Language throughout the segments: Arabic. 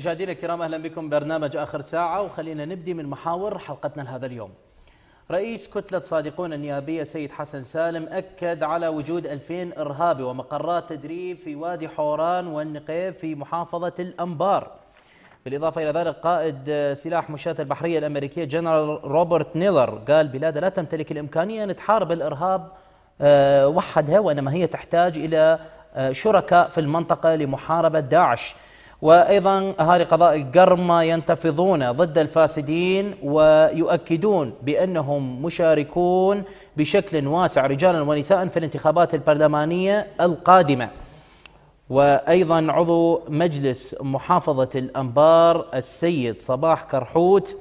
مشاهدينا الكرام اهلا بكم برنامج اخر ساعه وخلينا نبدي من محاور حلقتنا لهذا اليوم. رئيس كتله صادقون النيابيه سيد حسن سالم اكد على وجود 2000 ارهابي ومقرات تدريب في وادي حوران والنقيب في محافظه الانبار. بالاضافه الى ذلك قائد سلاح مشاة البحريه الامريكيه جنرال روبرت نيلر قال بلاده لا تمتلك الامكانيه ان تحارب الارهاب آه، وحدها وانما هي تحتاج الى آه، شركاء في المنطقه لمحاربه داعش. وايضا اهالي قضاء قرمه ينتفضون ضد الفاسدين ويؤكدون بانهم مشاركون بشكل واسع رجالا ونساء في الانتخابات البرلمانيه القادمه. وايضا عضو مجلس محافظه الانبار السيد صباح كرحوت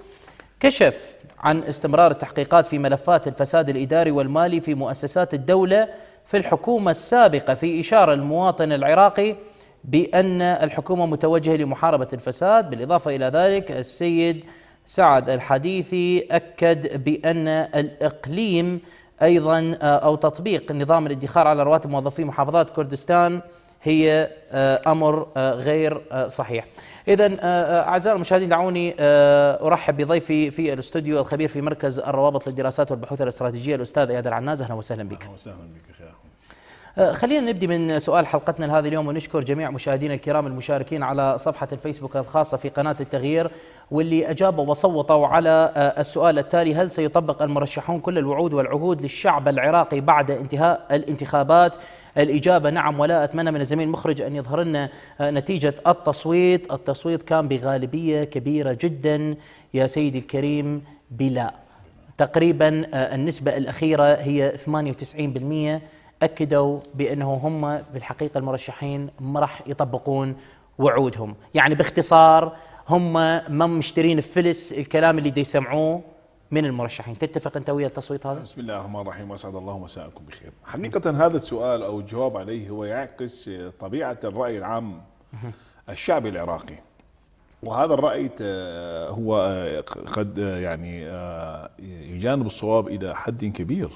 كشف عن استمرار التحقيقات في ملفات الفساد الاداري والمالي في مؤسسات الدوله في الحكومه السابقه في اشاره المواطن العراقي بأن الحكومة متوجهة لمحاربة الفساد بالإضافة إلى ذلك السيد سعد الحديثي أكد بأن الإقليم أيضا آه، أو تطبيق نظام الادخار على رواتب موظفي محافظات كردستان هي آه، أمر آه، غير صحيح إذا أعزائي المشاهدين دعوني أرحب بضيفي في الاستوديو الخبير في مركز الروابط للدراسات والبحوث الاستراتيجية الأستاذ إياد العناز أهلا وسهلا بك أهلا وسهلا بك أخي أه، خلينا نبدي من سؤال حلقتنا لهذا اليوم ونشكر جميع مشاهدينا الكرام المشاركين على صفحة الفيسبوك الخاصة في قناة التغيير واللي أجابوا وصوتوا على أه، السؤال التالي هل سيطبق المرشحون كل الوعود والعهود للشعب العراقي بعد انتهاء الانتخابات الإجابة نعم ولا أتمنى من الزميل المخرج أن يظهر لنا أه، نتيجة التصويت التصويت كان بغالبية كبيرة جدا يا سيدي الكريم بلا تقريبا النسبة الأخيرة هي 98% اكدوا بانه هم بالحقيقه المرشحين ما راح يطبقون وعودهم، يعني باختصار هم ما مشترين فلس الكلام اللي دي يسمعوه من المرشحين، تتفق انت ويا التصويت هذا؟ بسم الله الرحمن الرحيم واسعد الله مساءكم بخير. حقيقه هذا السؤال او الجواب عليه هو يعكس طبيعه الراي العام الشعبي العراقي. وهذا الرأي هو آه، قد آه، يعني آه، يجانب الصواب إلى حد كبير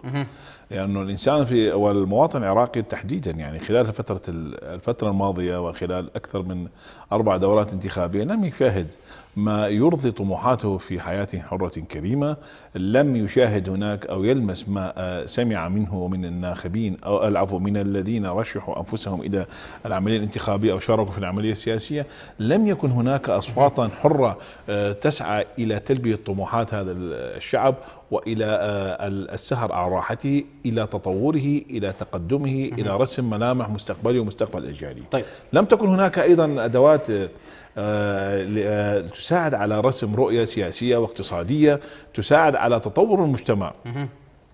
لانه يعني الانسان في والمواطن العراقي تحديدا يعني خلال فتره الفتره الماضيه وخلال اكثر من اربع دورات انتخابيه لم يشاهد ما يرضي طموحاته في حياه حره كريمه، لم يشاهد هناك او يلمس ما آه، سمع منه ومن الناخبين او العفو من الذين رشحوا انفسهم الى العمليه الانتخابيه او شاركوا في العمليه السياسيه، لم يكن هناك اصواتا حره آه، تسعى الى تلبيه طموحات هذا الشعب والى آه، السهر على راحته الى تطوره الى تقدمه الى رسم ملامح مستقبلي ومستقبل اجيالي طيب. لم تكن هناك ايضا ادوات آه، آه، تساعد على رسم رؤيه سياسيه واقتصاديه تساعد على تطور المجتمع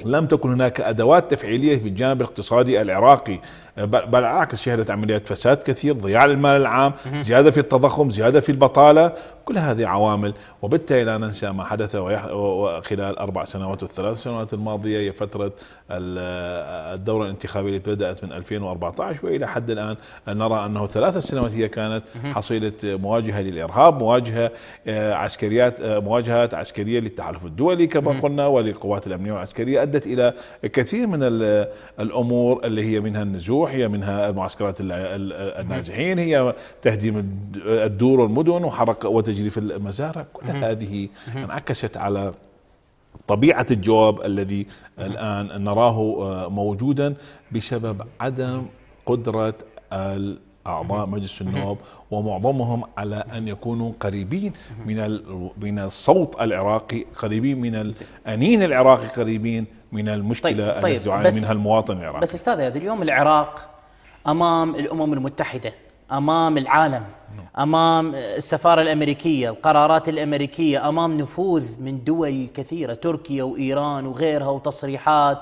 لم تكن هناك ادوات تفعيليه في الجانب الاقتصادي العراقي بل العكس شهدت عمليات فساد كثير ضياع المال العام زيادة في التضخم زيادة في البطالة كل هذه عوامل وبالتالي لا ننسى ما حدث خلال أربع سنوات والثلاث سنوات الماضية هي فترة الدورة الانتخابية التي بدأت من 2014 وإلى حد الآن نرى أنه ثلاثة سنوات هي كانت حصيلة مواجهة للإرهاب مواجهة آه، عسكريات آه، مواجهات عسكرية للتحالف الدولي كما قلنا وللقوات الأمنية والعسكرية أدت إلى كثير من الأمور اللي هي منها النزوح هي منها معسكرات النازحين هي تهديم الدور والمدن وحرق وتجريف المزارع كل هذه انعكست على طبيعة الجواب الذي الآن نراه آه، موجودا بسبب عدم قدرة اعضاء مجلس النواب ومعظمهم على ان يكونوا قريبين من من الصوت العراقي قريبين من الانين العراقي قريبين من المشكله طيب طيب التي يعاني منها المواطن العراقي بس استاذ اليوم العراق امام الامم المتحده امام العالم نعم. امام السفاره الامريكيه القرارات الامريكيه امام نفوذ من دول كثيره تركيا وايران وغيرها وتصريحات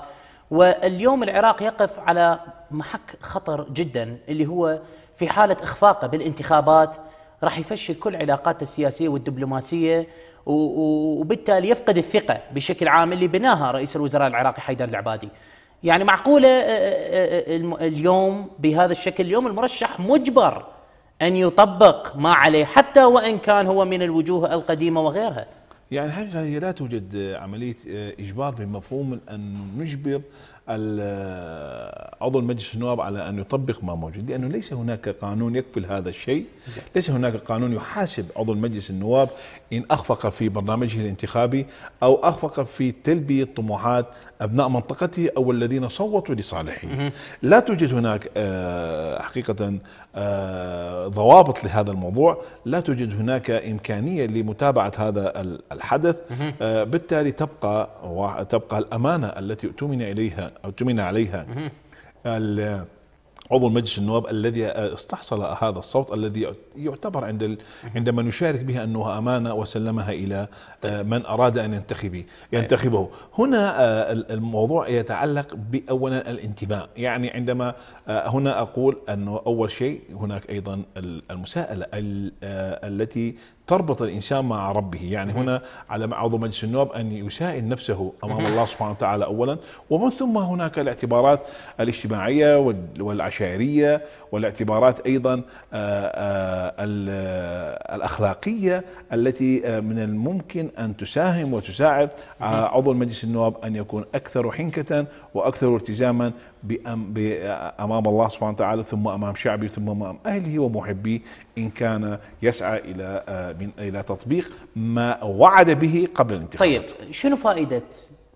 واليوم العراق يقف على محك خطر جدا اللي هو في حاله اخفاقه بالانتخابات راح يفشل كل علاقاته السياسيه والدبلوماسيه وبالتالي يفقد الثقه بشكل عام اللي بناها رئيس الوزراء العراقي حيدر العبادي. يعني معقوله اليوم بهذا الشكل اليوم المرشح مجبر ان يطبق ما عليه حتى وان كان هو من الوجوه القديمه وغيرها. يعني الحقيقه هي لا توجد عمليه اجبار بمفهوم ان نجبر عضو مجلس النواب على أن يطبق ما موجود لأنه ليس هناك قانون يكفل هذا الشيء ليس هناك قانون يحاسب عضو مجلس النواب إن أخفق في برنامجه الانتخابي أو أخفق في تلبية طموحات أبناء منطقته أو الذين صوتوا لصالحه لا توجد هناك آه، حقيقة آه، ضوابط لهذا الموضوع لا توجد هناك إمكانية لمتابعة هذا الحدث آه، بالتالي تبقى تبقى الأمانة التي اؤتمن إليها أو عليها عضو مجلس النواب الذي استحصل هذا الصوت الذي يعتبر عند عند من يشارك بها انه امانه وسلمها الى طيب. من اراد ان ينتخب طيب. ينتخبه هنا آه، الموضوع يتعلق باولا الانتماء يعني عندما آه، هنا اقول انه اول شيء هناك ايضا المساءله آه، التي تربط الإنسان مع ربه يعني هنا على عضو مجلس النواب أن يسائل نفسه أمام الله سبحانه وتعالى أولا ومن ثم هناك الاعتبارات الاجتماعية والعشائرية والاعتبارات أيضا آه، آه، الأخلاقية التي آه، من الممكن أن تساهم وتساعد عضو مجلس النواب أن يكون أكثر حنكة واكثر التزاما امام الله سبحانه وتعالى ثم امام شعبه ثم امام اهله ومحبيه ان كان يسعى الى آه، من الى تطبيق ما وعد به قبل الانتخابات. طيب شنو فائده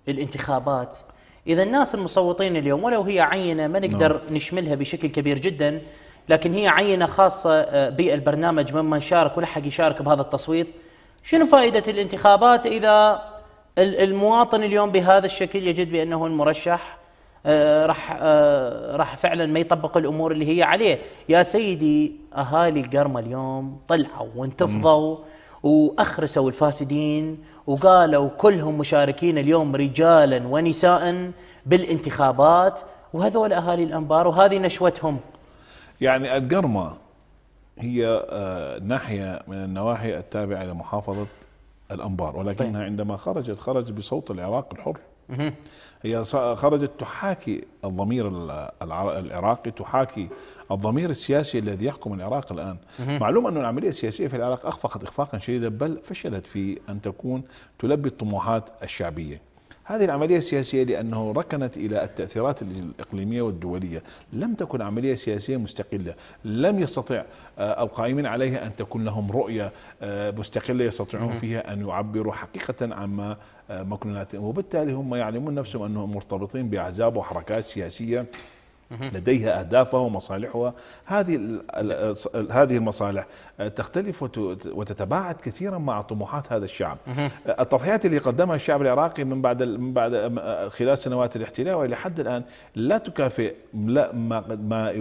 الانتخابات اذا الناس المصوتين اليوم ولو هي عينه ما نقدر نعم. نشملها بشكل كبير جدا لكن هي عينه خاصه آه، بالبرنامج ممن شارك ولحق يشارك بهذا التصويت شنو فائده الانتخابات اذا المواطن اليوم بهذا الشكل يجد بانه المرشح آه، راح آه، راح فعلا ما يطبق الامور اللي هي عليه، يا سيدي اهالي القرمه اليوم طلعوا وانتفضوا واخرسوا الفاسدين وقالوا كلهم مشاركين اليوم رجالا ونساء بالانتخابات وهذول اهالي الانبار وهذه نشوتهم. يعني القرمه هي آه، ناحيه من النواحي التابعه لمحافظه الأنبار ولكنها طيب. عندما خرجت خرج بصوت العراق الحر هي خرجت تحاكي الضمير العراقي تحاكي الضمير السياسي الذي يحكم العراق الآن معلوم أن العملية السياسية في العراق أخفقت إخفاقا شديدا بل فشلت في أن تكون تلبي الطموحات الشعبية هذه العملية السياسية لأنه ركنت إلى التأثيرات الإقليمية والدولية لم تكن عملية سياسية مستقلة لم يستطع آه، القائمين عليها أن تكون لهم رؤية آه، مستقلة يستطيعون فيها أن يعبروا حقيقة عما آه، مكنوناتهم وبالتالي هم يعلمون نفسهم أنهم مرتبطين بأحزاب وحركات سياسية لديها اهدافها ومصالحها هذه هذه المصالح تختلف وتتباعد كثيرا مع طموحات هذا الشعب أه، التضحيات اللي قدمها الشعب العراقي من بعد من بعد أه، خلال سنوات الاحتلال والى حد الان لا تكافئ لا ما ما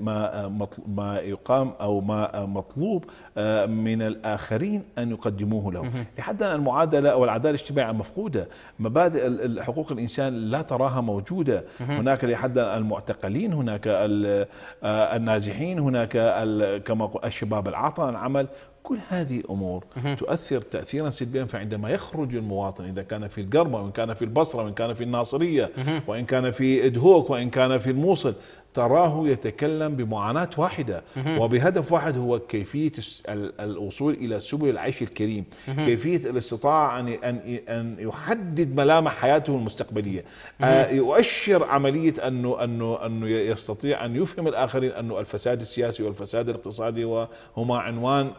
ما أه، ما يقام او ما مطلوب من الاخرين ان يقدموه له لحد الان المعادله او العداله الاجتماعيه مفقوده مبادئ حقوق الانسان لا تراها موجوده هناك لحد الان المعتقلين هناك النازحين هناك كما الشباب العطل العمل كل هذه امور تؤثر تاثيرا سلبيا فعندما يخرج المواطن اذا كان في القرمه وان كان في البصره وان كان في الناصريه وان كان في إدهوك وان كان في الموصل تراه يتكلم بمعاناة واحدة وبهدف واحد هو كيفية الوصول إلى سبل العيش الكريم كيفية الاستطاعة أن, أن, أن يحدد ملامح حياته المستقبلية آه، يؤشر عملية أنه, أنه, أنه يستطيع أن يفهم الآخرين أنه الفساد السياسي والفساد الاقتصادي وهما عنوان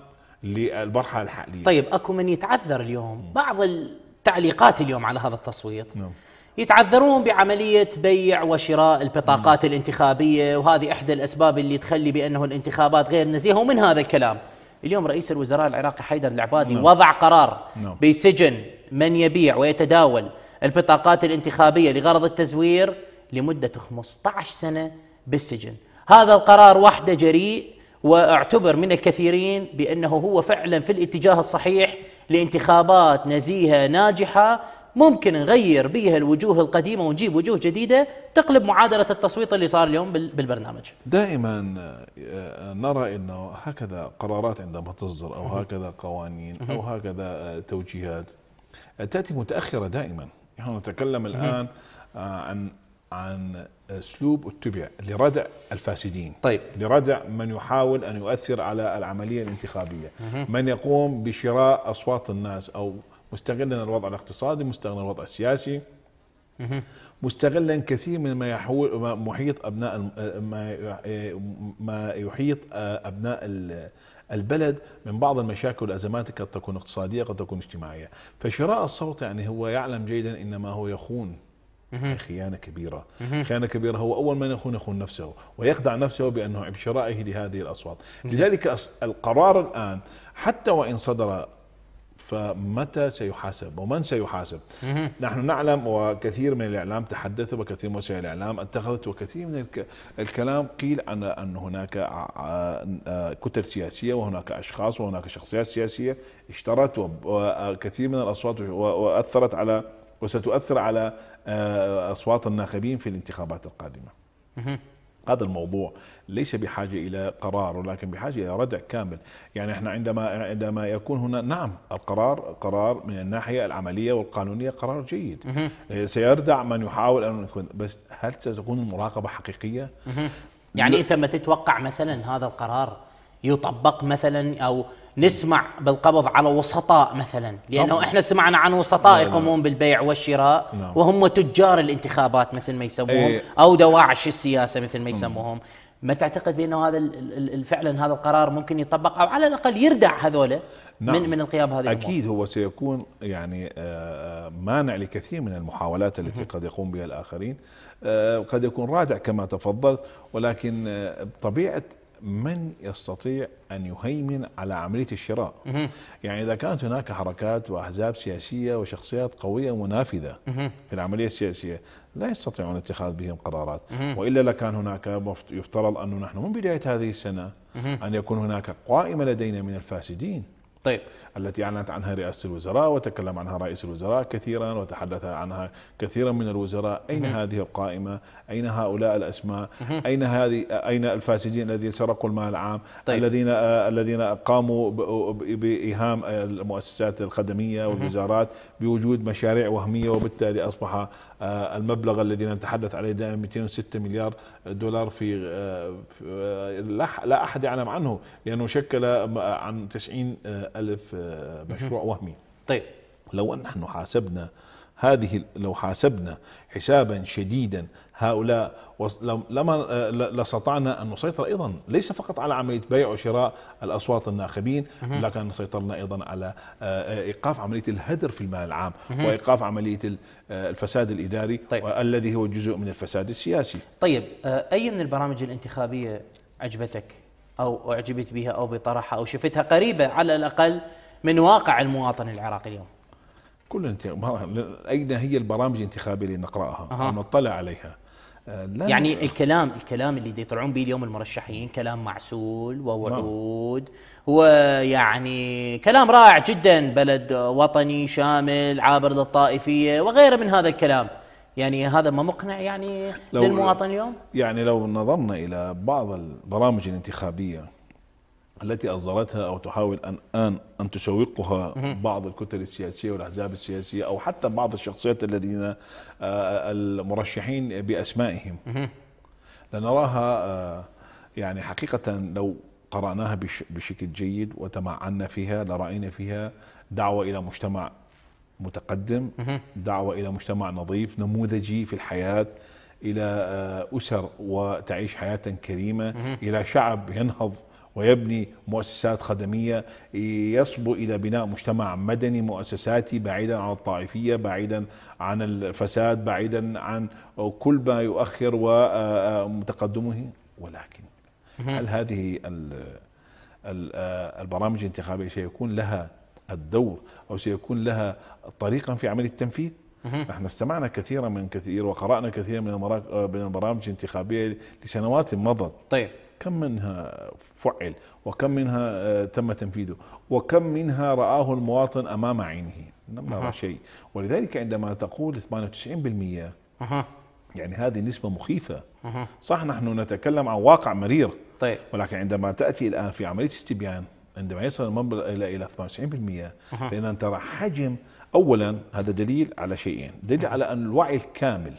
للمرحلة الحالية طيب أكو من يتعذر اليوم بعض التعليقات اليوم على هذا التصويت نعم. يتعذرون بعملية بيع وشراء البطاقات الانتخابية وهذه إحدى الأسباب اللي تخلي بأنه الانتخابات غير نزيهة ومن هذا الكلام اليوم رئيس الوزراء العراقي حيدر العبادي مم. نعم. وضع قرار مم. نعم. بسجن من يبيع ويتداول البطاقات الانتخابية لغرض التزوير لمدة 15 سنة بالسجن هذا القرار وحده جريء واعتبر من الكثيرين بأنه هو فعلا في الاتجاه الصحيح لانتخابات نزيهة ناجحة ممكن نغير بها الوجوه القديمه ونجيب وجوه جديده تقلب معادله التصويت اللي صار اليوم بالبرنامج. دائما آه، نرى انه هكذا قرارات عندما تصدر او هكذا قوانين او هكذا آه، توجيهات آه، تاتي متاخره دائما، نحن نتكلم الان عن عن اسلوب اتبع لردع الفاسدين طيب لردع من يحاول ان يؤثر على العمليه الانتخابيه من يقوم بشراء اصوات الناس او مستغلا الوضع الاقتصادي مستغلا الوضع السياسي مستغلا كثير من ما يحول محيط ابناء ما ما يحيط آه، ابناء البلد من بعض المشاكل والازمات قد تكون اقتصاديه قد تكون اجتماعيه، فشراء الصوت يعني هو يعلم جيدا انما هو يخون يعني خيانة كبيرة خيانة كبيرة هو أول من يخون يخون نفسه ويخدع نفسه بأنه بشرائه لهذه الأصوات لذلك القرار الآن حتى وإن صدر فمتى سيحاسب ومن سيحاسب نحن نعلم وكثير من الإعلام تحدث وكثير من وسائل الإعلام اتخذت وكثير من الكلام قيل أن, أن هناك كتل سياسية وهناك أشخاص وهناك شخصيات سياسية اشترت وكثير من الأصوات وأثرت على وستؤثر على أصوات الناخبين في الانتخابات القادمة هذا الموضوع ليس بحاجة إلى قرار ولكن بحاجة إلى ردع كامل يعني احنا عندما عندما يكون هنا نعم القرار قرار من الناحية العملية والقانونية قرار جيد سيردع من يحاول أن يكون بس هل ستكون المراقبة حقيقية؟ يعني أنت ما تتوقع مثلا هذا القرار يطبق مثلا أو نسمع بالقبض على وسطاء مثلا لانه طبعا. احنا سمعنا عن وسطاء يقومون بالبيع والشراء نعم. وهم تجار الانتخابات مثل ما يسموهم ايه. او دواعش السياسه مثل ما نعم. يسموهم ما تعتقد بانه هذا فعلا هذا القرار ممكن يطبق او على الاقل يردع هذولا نعم. من من القيام هذه الامور اكيد هو سيكون يعني آه، آه، مانع لكثير من المحاولات التي قد يقوم بها الاخرين آه، قد يكون رادع كما تفضلت ولكن بطبيعه من يستطيع أن يهيمن على عملية الشراء يعني إذا كانت هناك حركات وأحزاب سياسية وشخصيات قوية منافذة في العملية السياسية لا يستطيعون اتخاذ بهم قرارات وإلا لكان هناك يفترض أنه نحن من بداية هذه السنة أن يكون هناك قائمة لدينا من الفاسدين طيب التي أعلنت عنها رئاسة الوزراء وتكلم عنها رئيس الوزراء كثيرا وتحدث عنها كثيرا من الوزراء أين مم. هذه القائمة أين هؤلاء الأسماء مم. أين هذه أين الفاسدين الذين سرقوا المال العام طيب. الذين آه، الذين قاموا بإيهام آه، المؤسسات الخدمية والوزارات بوجود مشاريع وهمية وبالتالي أصبح آه، المبلغ الذي نتحدث عليه دائما 206 مليار دولار في لا أحد يعلم عنه لأنه شكل عن 90 ألف آه، مشروع وهمي طيب لو أن نحن حاسبنا هذه لو حاسبنا حسابا شديدا هؤلاء لما آه، لاستطعنا ان نسيطر ايضا ليس فقط على عمليه بيع وشراء الاصوات الناخبين لكن سيطرنا ايضا على آه، ايقاف عمليه الهدر في المال العام وايقاف عمليه الفساد الاداري طيب. الذي هو جزء من الفساد السياسي. طيب اي من البرامج الانتخابيه عجبتك او اعجبت بها او بطرحها او شفتها قريبه على الاقل من واقع المواطن العراقي اليوم كل اين هي البرامج الانتخابيه اللي نقراها أه. ونطلع عليها لا يعني الكلام الكلام اللي يطلعون به اليوم المرشحين كلام معسول ووعود نعم. ويعني كلام رائع جدا بلد وطني شامل عابر للطائفيه وغيره من هذا الكلام يعني هذا ما مقنع يعني للمواطن اليوم يعني لو نظرنا الى بعض البرامج الانتخابيه التي أصدرتها أو تحاول أن أن أن تشوقها بعض الكتل السياسية والأحزاب السياسية أو حتى بعض الشخصيات الذين آه، المرشحين بأسمائهم لنراها آه، يعني حقيقة لو قرأناها بشكل جيد وتمعنا فيها لرأينا فيها دعوة إلى مجتمع متقدم دعوة إلى مجتمع نظيف نموذجي في الحياة إلى آه، أسر وتعيش حياة كريمة إلى شعب ينهض ويبني مؤسسات خدمية يصبو إلى بناء مجتمع مدني مؤسساتي بعيدا عن الطائفية بعيدا عن الفساد بعيدا عن كل ما يؤخر ومتقدمه ولكن هل هذه البرامج الانتخابية سيكون لها الدور أو سيكون لها طريقا في عمل التنفيذ نحن استمعنا كثيرا من كثير وقرأنا كثيرا من البرامج الانتخابية لسنوات مضت طيب كم منها فعل وكم منها آه، تم تنفيذه وكم منها رآه المواطن أمام عينه لم نرى شيء ولذلك عندما تقول 98% يعني هذه نسبة مخيفة صح نحن نتكلم عن واقع مرير طيب. ولكن عندما تأتي الآن في عملية استبيان عندما يصل المبلغ إلى إلى 98% أه. فإذا ترى حجم أولا هذا دليل على شيئين دليل أه. على أن الوعي الكامل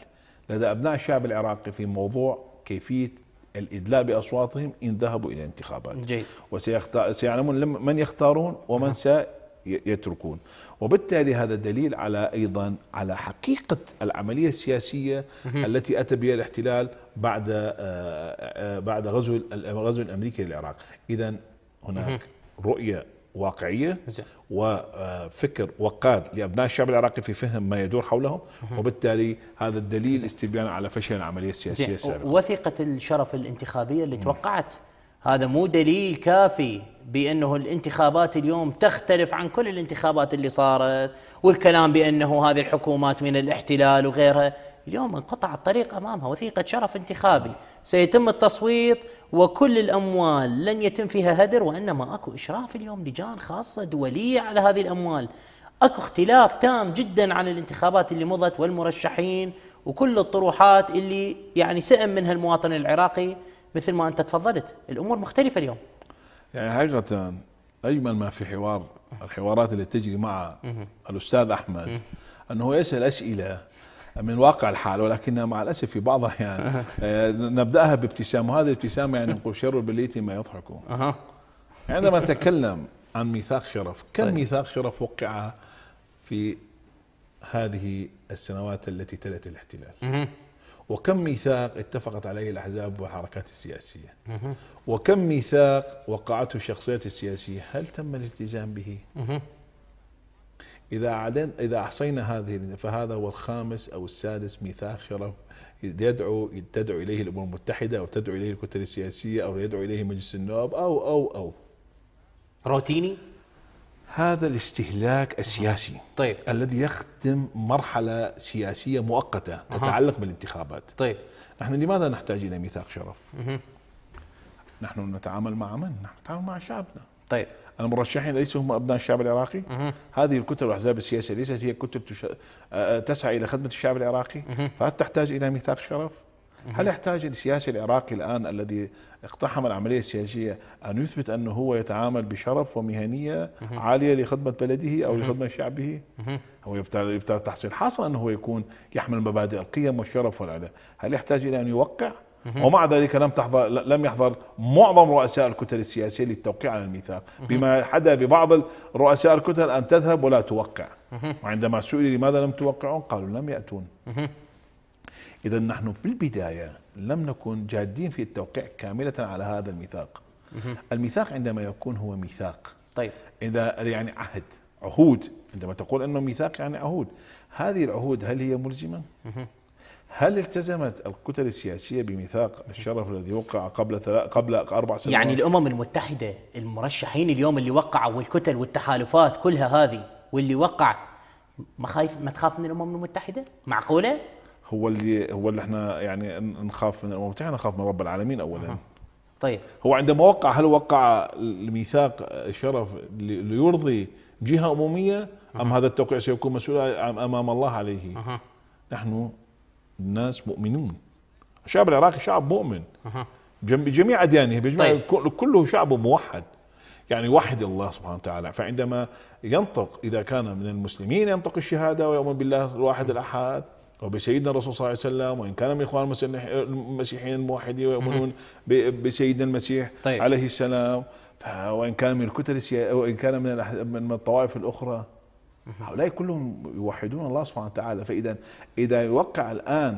لدى أبناء الشعب العراقي في موضوع كيفية الإدلاء بأصواتهم إن ذهبوا إلى انتخابات جيد. وسيعلمون من يختارون ومن سيتركون وبالتالي هذا دليل على أيضا على حقيقة العملية السياسية التي أتى بها الاحتلال بعد آه، آه، بعد غزو الغزو الأمريكي للعراق إذا هناك رؤية واقعيه وفكر وقاد لابناء الشعب العراقي في فهم ما يدور حولهم وبالتالي هذا الدليل استبيان على فشل العمليه السياسيه السابقه وثيقه الشرف الانتخابيه اللي توقعت هذا مو دليل كافي بانه الانتخابات اليوم تختلف عن كل الانتخابات اللي صارت والكلام بانه هذه الحكومات من الاحتلال وغيرها اليوم انقطع الطريق امامها وثيقه شرف انتخابي سيتم التصويت وكل الاموال لن يتم فيها هدر وانما اكو اشراف اليوم لجان خاصه دوليه على هذه الاموال اكو اختلاف تام جدا عن الانتخابات اللي مضت والمرشحين وكل الطروحات اللي يعني سئم منها المواطن العراقي مثل ما انت تفضلت الامور مختلفه اليوم يعني حقيقه اجمل ما في حوار الحوارات اللي تجري مع الاستاذ احمد انه يسال اسئله من واقع الحال ولكنها مع الاسف في بعض يعني نبداها بابتسام وهذه الابتسامه يعني نقول شر بالليتي ما يضحك عندما نتكلم عن ميثاق شرف كم طيب. ميثاق شرف وقع في هذه السنوات التي تلت الاحتلال وكم ميثاق اتفقت عليه الاحزاب والحركات السياسيه وكم ميثاق وقعته الشخصيات السياسيه هل تم الالتزام به إذا عدن إذا أحصينا هذه فهذا هو الخامس أو السادس ميثاق شرف يدعو تدعو إليه الأمم المتحدة أو تدعو إليه الكتل السياسية أو يدعو إليه مجلس النواب أو أو أو روتيني؟ هذا الاستهلاك السياسي طيب. الذي يختم مرحلة سياسية مؤقتة تتعلق أه. بالانتخابات طيب نحن لماذا نحتاج إلى ميثاق شرف؟ مه. نحن نتعامل مع من؟ نحن نتعامل مع شعبنا طيب المرشحين ليسوا هم ابناء الشعب العراقي مه. هذه الكتل والاحزاب السياسيه ليست هي كتل تش... آه، آه، تسعى الى خدمه الشعب العراقي مه. فهل تحتاج الى ميثاق شرف؟ مه. هل يحتاج السياسي العراقي الان الذي اقتحم العمليه السياسيه ان يثبت انه هو يتعامل بشرف ومهنيه عاليه لخدمه بلده او لخدمه شعبه؟ هو يفترض تحصيل حاصل انه هو يكون يحمل مبادئ القيم والشرف والعلا، هل يحتاج الى ان يوقع؟ ومع ذلك لم تحضر لم يحضر معظم رؤساء الكتل السياسيه للتوقيع على الميثاق بما حدا ببعض رؤساء الكتل ان تذهب ولا توقع وعندما سئل لماذا لم توقعون قالوا لم ياتون اذا نحن في البدايه لم نكن جادين في التوقيع كامله على هذا الميثاق الميثاق عندما يكون هو ميثاق طيب اذا يعني عهد عهود عندما تقول انه ميثاق يعني عهود هذه العهود هل هي ملزمه هل التزمت الكتل السياسيه بميثاق الشرف الذي وقع قبل ثلاث قبل اربع سنوات؟ يعني الامم المتحده المرشحين اليوم اللي وقعوا والكتل والتحالفات كلها هذه واللي وقع ما خايف ما تخاف من الامم المتحده؟ معقوله؟ هو اللي هو اللي احنا يعني نخاف من الامم المتحده نخاف من رب العالمين اولا. طيب هو عندما وقع هل وقع الميثاق الشرف ليرضي جهه امميه ام هذا التوقيع سيكون مسؤول امام الله عليه؟ نحن الناس مؤمنون الشعب العراقي شعب مؤمن بجميع أديانه بجميع طيب. كله شعب موحد يعني وحد الله سبحانه وتعالى فعندما ينطق إذا كان من المسلمين ينطق الشهادة ويؤمن بالله الواحد الأحد وبسيدنا الرسول صلى الله عليه وسلم وان كان من اخوان المسيحيين الموحدين ويؤمنون بسيدنا المسيح طيب. عليه السلام وان كان من الكتل وان كان من الطوائف الاخرى هؤلاء كلهم يوحدون الله سبحانه وتعالى فاذا اذا يوقع الان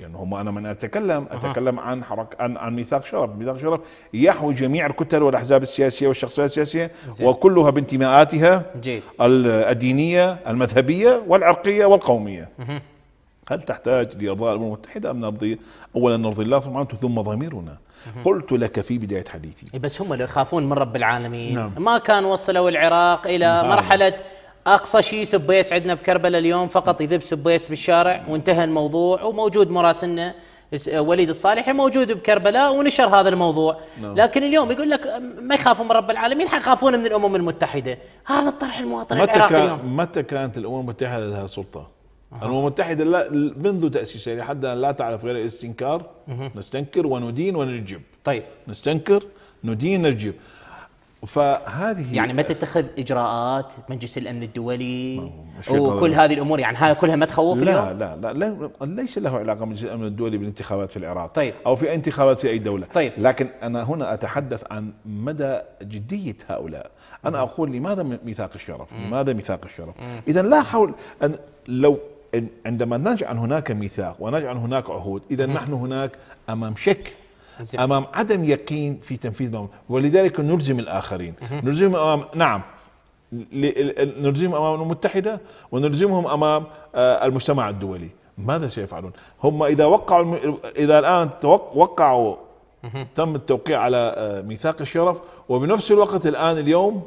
لان يعني هم انا من اتكلم اتكلم عن حرك عن عن ميثاق شرف، ميثاق شرف يحوي جميع الكتل والاحزاب السياسيه والشخصيات السياسيه وكلها بانتماءاتها الدينيه، المذهبيه والعرقيه والقوميه. هل تحتاج لارضاء الامم المتحده ام نرضي اولا نرضي الله سبحانه ثم ضميرنا؟ قلت لك في بدايه حديثي إيه، بس هم اللي يخافون من رب العالمين نعم. ما كان وصلوا العراق الى نعم. مرحله اقصى شيء سبيس عندنا بكربلاء اليوم فقط يذب سبيس بالشارع وانتهى الموضوع وموجود مراسلنا وليد الصالحي موجود بكربلاء ونشر هذا الموضوع لا. نعم. لكن اليوم يقول لك ما يخافون من رب العالمين حيخافون من الامم المتحده هذا الطرح المواطن متى العراقي اليوم متى كانت الامم المتحده لها سلطه أه. الامم المتحده لا منذ تاسيسها يعني لحد لا تعرف غير الاستنكار أه. نستنكر وندين ونجيب طيب نستنكر ندين نجب فهذه يعني ما تتخذ اجراءات مجلس الامن الدولي وكل هذه الامور يعني هاي كلها ما تخوف لا اليوم؟ لا لا, لا ليس له علاقه مجلس الامن الدولي بالانتخابات في العراق طيب او في انتخابات في اي دوله طيب لكن انا هنا اتحدث عن مدى جديه هؤلاء انا اقول لماذا ميثاق الشرف؟ لماذا ميثاق الشرف؟ اذا لا حول ان لو عندما نجعل هناك ميثاق ونجعل هناك عهود اذا نحن هناك امام شك امام عدم يقين في تنفيذ ما ولذلك نلزم الاخرين نلزمهم امام نعم نلزمهم امام الامم المتحده ونلزمهم امام آه، المجتمع الدولي ماذا سيفعلون؟ هم اذا وقعوا اذا الان وقعوا تم التوقيع على آه، ميثاق الشرف وبنفس الوقت الان اليوم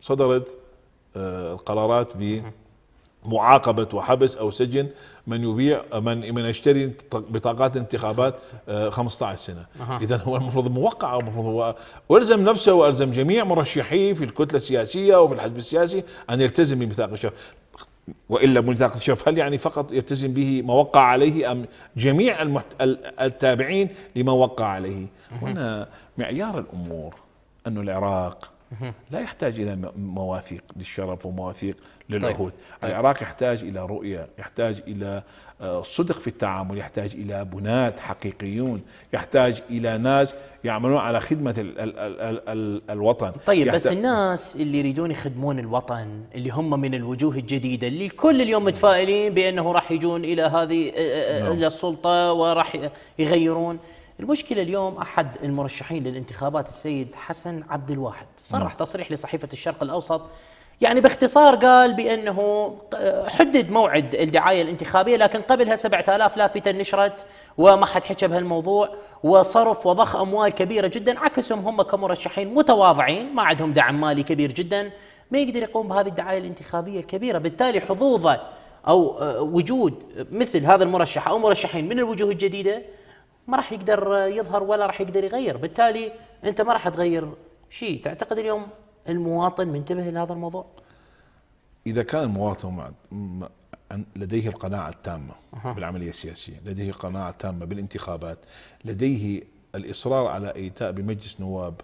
صدرت آه، القرارات بمعاقبه وحبس او سجن من يبيع من من يشتري بطاقات انتخابات 15 آه، سنه أه. اذا هو المفروض موقع المفروض هو والزم نفسه والزم جميع مرشحيه في الكتله السياسيه وفي الحزب السياسي ان يلتزم بميثاق الشرف والا ميثاق الشرف هل يعني فقط يلتزم به ما وقع عليه ام جميع المحت... التابعين لما وقع عليه؟ هنا معيار الامور انه العراق لا يحتاج الى مواثيق للشرف ومواثيق للعهود طيب،, طيب. العراق يحتاج الى رؤيه يحتاج الى آه، صدق في التعامل يحتاج الى بناة حقيقيون يحتاج الى ناس يعملون على خدمه الـ الـ الـ الـ الوطن طيب بس الناس اللي يريدون يخدمون الوطن اللي هم من الوجوه الجديده اللي كل اليوم متفائلين بانه راح يجون الى هذه آه، آه، نعم. الى السلطه وراح يغيرون المشكله اليوم احد المرشحين للانتخابات السيد حسن عبد الواحد صرح نعم. تصريح لصحيفه الشرق الاوسط يعني باختصار قال بانه آه، حدد موعد الدعايه الانتخابيه لكن قبلها 7000 لافته نشرت وما حد حكى بهالموضوع وصرف وضخ اموال كبيره جدا عكسهم هم كمرشحين متواضعين ما عندهم دعم مالي كبير جدا ما يقدر يقوم بهذه الدعايه الانتخابيه الكبيره بالتالي حظوظه او آه، وجود مثل هذا المرشح او مرشحين من الوجوه الجديده ما راح يقدر يظهر ولا راح يقدر يغير بالتالي انت ما راح تغير شيء تعتقد اليوم المواطن منتبه لهذا الموضوع اذا كان المواطن لديه القناعه التامه أه. بالعمليه السياسيه لديه قناعه تامه بالانتخابات لديه الاصرار على ايتاء بمجلس نواب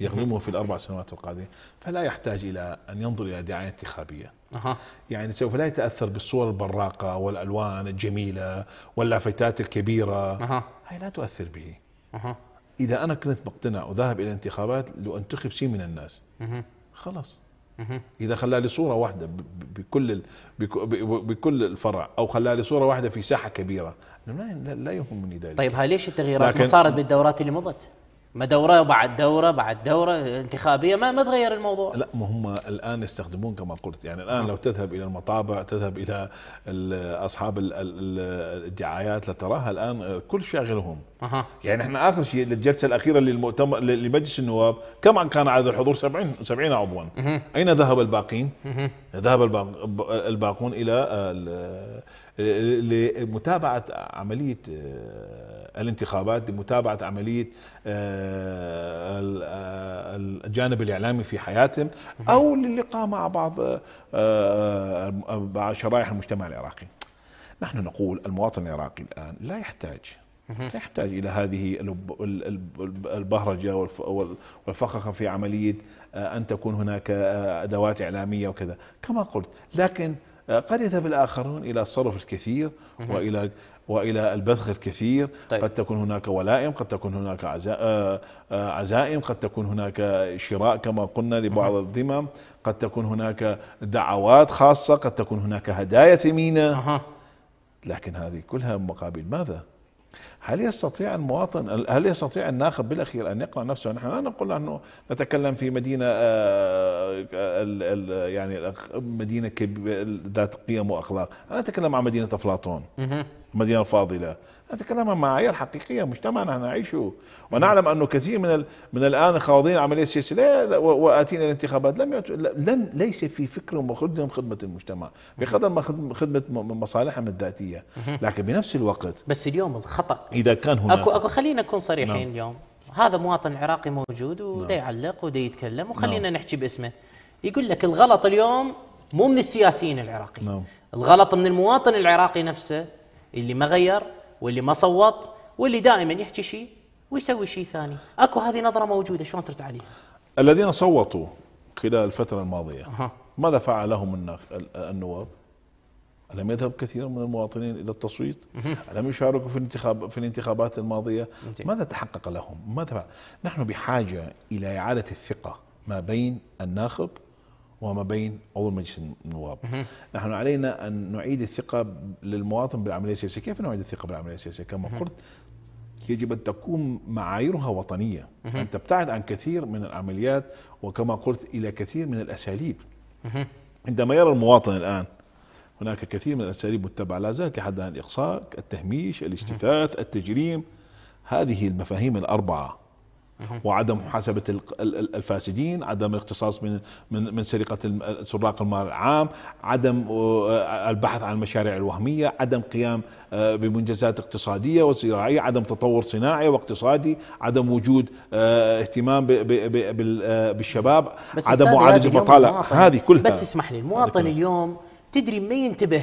يغنمه في الاربع سنوات القادمه فلا يحتاج الى ان ينظر الى دعايه انتخابيه أه. يعني سوف لا يتاثر بالصور البراقه والالوان الجميله واللافتات الكبيره أه. هاي لا تؤثر به أه. اذا انا كنت مقتنع وذاهب الى الانتخابات لانتخب شيء من الناس أه. خلص أه. اذا خلى لي صوره واحده بكل بكل الفرع او خلى لي صوره واحده في ساحه كبيره لا, لا يهمني ذلك طيب هاي ليش التغييرات ما صارت بالدورات اللي مضت ما دوره بعد دوره بعد دوره انتخابيه ما ما تغير الموضوع لا ما هم الان يستخدمون كما قلت يعني الان لو تذهب الى المطابع تذهب الى اصحاب الدعايات لتراها الان كل شاغلهم أه. يعني احنا اخر شيء الجلسه الاخيره للمؤتمر لمجلس النواب كم كان عدد الحضور 70 70 عضوا أه. اين ذهب الباقين؟ أه. ذهب الباقون الى لمتابعه عمليه آه، الانتخابات لمتابعة عملية آه، آه، الجانب الإعلامي في حياتهم أو للقاء مع بعض آه، شرائح المجتمع العراقي نحن نقول المواطن العراقي الآن لا يحتاج لا يحتاج إلى هذه البهرجة والفخخة في عملية أن تكون هناك أدوات إعلامية وكذا كما قلت لكن قد يذهب الآخرون إلى الصرف الكثير وإلى والى البذخ الكثير طيب. قد تكون هناك ولائم قد تكون هناك آه، آه، عزائم قد تكون هناك شراء كما قلنا لبعض الذمم قد تكون هناك دعوات خاصه قد تكون هناك هدايا ثمينه لكن هذه كلها مقابل ماذا هل يستطيع المواطن هل يستطيع الناخب بالاخير ان يقنع نفسه نحن لا نقول انه نتكلم في مدينه آه، آه، يعني مدينه ذات قيم واخلاق انا اتكلم عن مدينه افلاطون مدينه فاضله هذا عن معايير حقيقيه مجتمعنا نعيشه ونعلم انه كثير من ال... من الان خاضين عمليه سياسيه واتينا الانتخابات لم يت... لم ليس في فكرهم وخدمهم خدمه المجتمع بقدر ما خدمه مصالحهم الذاتيه لكن بنفس الوقت بس اليوم الخطا اذا كان هناك اكو اكو خلينا نكون صريحين نعم. اليوم هذا مواطن عراقي موجود نعم. ودا يعلق ودا يتكلم وخلينا نعم. نحكي باسمه يقول لك الغلط اليوم مو من السياسيين العراقيين نعم. الغلط من المواطن العراقي نفسه اللي ما غير واللي ما صوت واللي دائما يحكي شيء ويسوي شيء ثاني اكو هذه نظره موجوده شلون ترد عليها الذين صوتوا خلال الفتره الماضيه ماذا فعلهم النواب ألم يذهب كثير من المواطنين إلى التصويت؟ ألم يشاركوا في الانتخاب في الانتخابات الماضية؟ ماذا تحقق لهم؟ ماذا نحن بحاجة إلى إعادة الثقة ما بين الناخب وما بين عضو مجلس النواب نحن علينا أن نعيد الثقة للمواطن بالعملية السياسية كيف نعيد الثقة بالعملية السياسية كما قلت يجب أن تكون معاييرها وطنية أن تبتعد عن كثير من العمليات وكما قلت إلى كثير من الأساليب عندما يرى المواطن الآن هناك كثير من الأساليب متبعة لا زالت لحد الآن الإقصاء التهميش الاجتثاث التجريم هذه المفاهيم الأربعة وعدم محاسبه الفاسدين، عدم الاقتصاص من من من سرقه سراق المال العام، عدم آه، البحث عن المشاريع الوهميه، عدم قيام آه، بمنجزات اقتصاديه وزراعيه، عدم تطور صناعي واقتصادي، عدم وجود آه، اهتمام بالشباب، عدم معالجه البطاله، هذه كلها بس اسمح لي المواطن اليوم تدري ما ينتبه